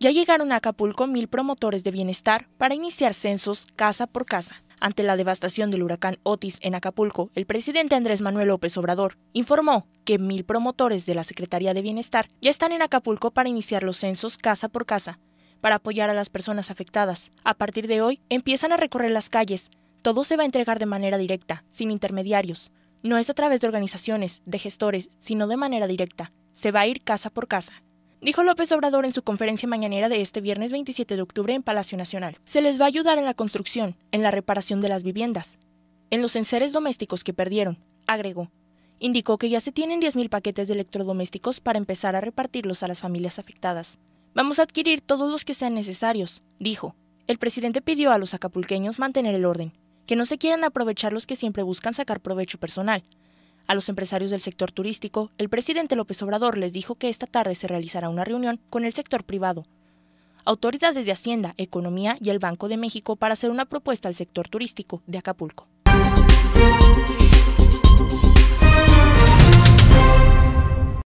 ya llegaron a Acapulco mil promotores de bienestar para iniciar censos casa por casa. Ante la devastación del huracán Otis en Acapulco, el presidente Andrés Manuel López Obrador informó que mil promotores de la Secretaría de Bienestar ya están en Acapulco para iniciar los censos casa por casa, para apoyar a las personas afectadas. A partir de hoy, empiezan a recorrer las calles. Todo se va a entregar de manera directa, sin intermediarios. No es a través de organizaciones, de gestores, sino de manera directa. Se va a ir casa por casa dijo López Obrador en su conferencia mañanera de este viernes 27 de octubre en Palacio Nacional. Se les va a ayudar en la construcción, en la reparación de las viviendas, en los enseres domésticos que perdieron, agregó. Indicó que ya se tienen 10.000 paquetes de electrodomésticos para empezar a repartirlos a las familias afectadas. Vamos a adquirir todos los que sean necesarios, dijo. El presidente pidió a los acapulqueños mantener el orden, que no se quieran aprovechar los que siempre buscan sacar provecho personal, a los empresarios del sector turístico, el presidente López Obrador les dijo que esta tarde se realizará una reunión con el sector privado. Autoridades de Hacienda, Economía y el Banco de México para hacer una propuesta al sector turístico de Acapulco.